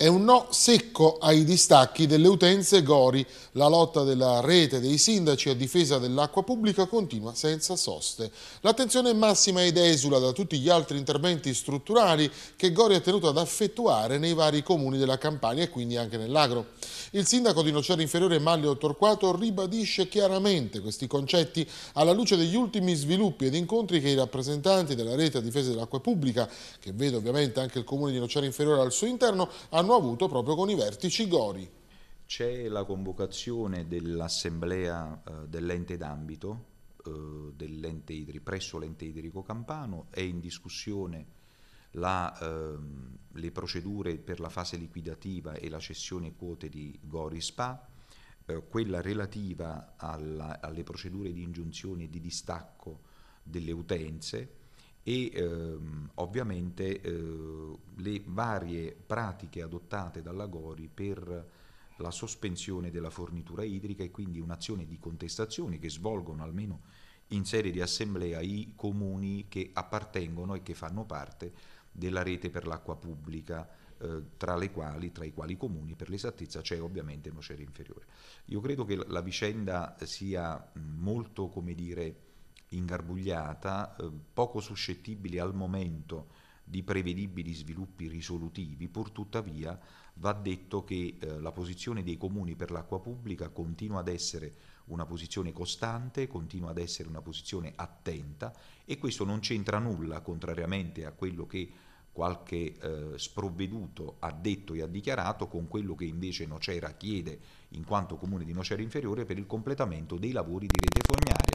È un no secco ai distacchi delle utenze Gori. La lotta della rete dei sindaci a difesa dell'acqua pubblica continua senza soste. L'attenzione massima ed esula da tutti gli altri interventi strutturali che Gori è tenuto ad effettuare nei vari comuni della Campania e quindi anche nell'agro. Il sindaco di Nocera Inferiore Maglio Torquato ribadisce chiaramente questi concetti alla luce degli ultimi sviluppi ed incontri che i rappresentanti della rete a difesa dell'acqua pubblica, che vede ovviamente anche il comune di Nocera Inferiore al suo interno, hanno hanno avuto proprio con i vertici Gori. C'è la convocazione dell'assemblea eh, dell'ente d'ambito eh, dell'ente idrico, presso l'ente idrico campano, è in discussione la, ehm, le procedure per la fase liquidativa e la cessione quote di Gori Spa, eh, quella relativa alla, alle procedure di ingiunzione e di distacco delle utenze e ehm, ovviamente eh, le varie pratiche adottate dalla Gori per la sospensione della fornitura idrica e quindi un'azione di contestazione che svolgono almeno in serie di assemblea i comuni che appartengono e che fanno parte della rete per l'acqua pubblica, eh, tra, quali, tra, i quali comuni per l'esattezza c'è ovviamente Nocera Inferiore. Io credo che la vicenda sia molto, come dire, ingarbugliata, eh, poco suscettibile al momento di prevedibili sviluppi risolutivi, pur tuttavia va detto che eh, la posizione dei comuni per l'acqua pubblica continua ad essere una posizione costante, continua ad essere una posizione attenta e questo non c'entra nulla, contrariamente a quello che qualche eh, sprovveduto ha detto e ha dichiarato con quello che invece Nocera chiede in quanto comune di Nocera Inferiore per il completamento dei lavori di rete fognaria